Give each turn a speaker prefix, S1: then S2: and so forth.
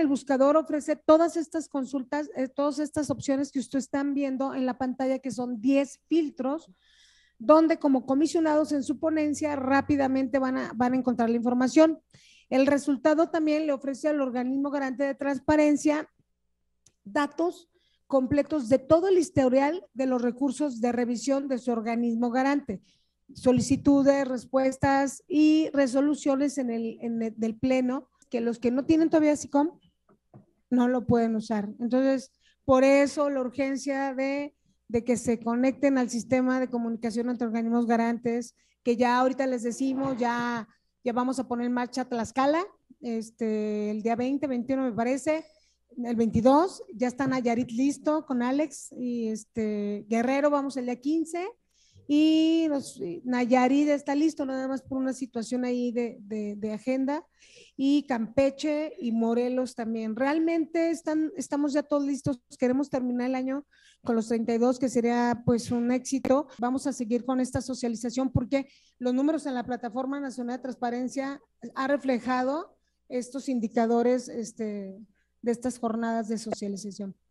S1: el buscador ofrece todas estas consultas, eh, todas estas opciones que ustedes están viendo en la pantalla, que son 10 filtros, donde como comisionados en su ponencia rápidamente van a, van a encontrar la información. El resultado también le ofrece al organismo garante de transparencia datos completos de todo el historial de los recursos de revisión de su organismo garante, solicitudes, respuestas y resoluciones en el, pleno, que los que no tienen todavía SICOM no lo pueden usar. Entonces, por eso la urgencia de, que se conecten al sistema de comunicación entre organismos garantes, que ya ahorita les decimos, ya, ya vamos a poner en marcha Tlaxcala, este, el día 20, 21 me parece, el 22, ya a Yarit listo con Alex y este, Guerrero, vamos el día 15 y los, eh, está listo, nada más por una situación ahí de, agenda. Y Campeche y Morelos también. Realmente están, estamos ya todos listos. Queremos terminar el año con los 32, que sería pues un éxito. Vamos a seguir con esta socialización porque los números en la Plataforma Nacional de Transparencia ha reflejado estos indicadores este, de estas jornadas de socialización.